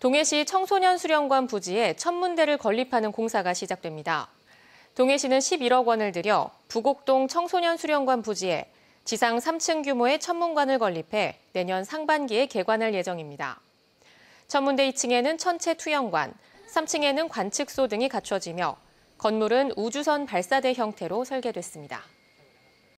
동해시 청소년 수련관 부지에 천문대를 건립하는 공사가 시작됩니다. 동해시는 11억 원을 들여 부곡동 청소년 수련관 부지에 지상 3층 규모의 천문관을 건립해 내년 상반기에 개관할 예정입니다. 천문대 2층에는 천체 투영관, 3층에는 관측소 등이 갖춰지며 건물은 우주선 발사대 형태로 설계됐습니다.